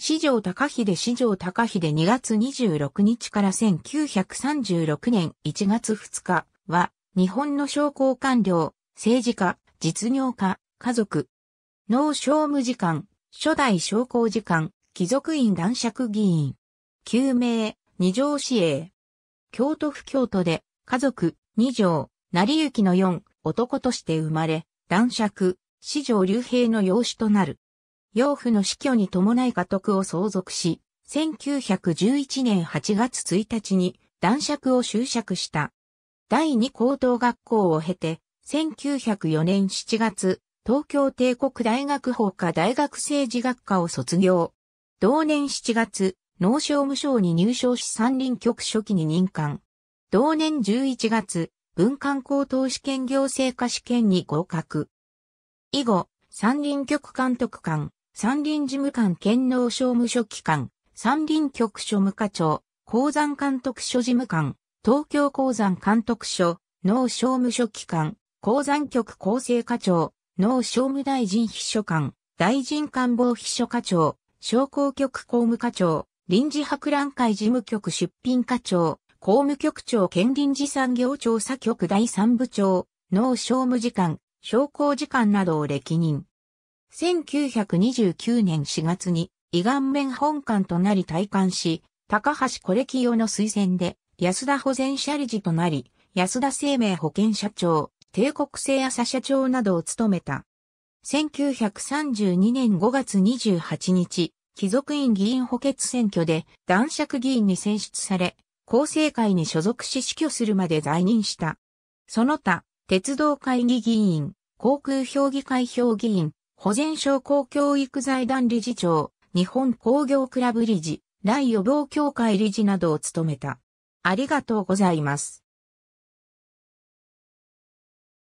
四条高秀四条高秀2月26日から1936年1月2日は、日本の商工官僚、政治家、実業家、家族、農商務次官、初代商工次官、貴族院男爵議員、救命、二条市営、京都府京都で、家族、二条、成行の四、男として生まれ、男爵、四条隆兵の養子となる。養父の死去に伴い家督を相続し、1911年8月1日に男爵を就職した。第二高等学校を経て、1904年7月、東京帝国大学法科大学政治学科を卒業。同年7月、農商務省に入省し三輪局初期に任官。同年11月、文官高等試験行政科試験に合格。以後、三輪局監督官、山林事務官県農商務書記官、山林局所務課長、鉱山監督署事務官、東京鉱山監督署、農商務書記官、鉱山局厚生課長、農商務大臣秘書官、大臣官房秘書課長、商工局公務課長、臨時博覧会事務局出品課長、公務局長県臨時産業調査局第三部長、農商務次官、商工次官などを歴任。1929年4月に、胃顔面本館となり退官し、高橋コレキヨの推薦で、安田保全社理事となり、安田生命保険社長、帝国製朝社長などを務めた。1932年5月28日、貴族院議員補欠選挙で男爵議員に選出され、厚生会に所属し死去するまで在任した。その他、鉄道会議議員、航空評議会評議員、保全症公教育財団理事長、日本工業クラブ理事、来予防協会理事などを務めた。ありがとうございます。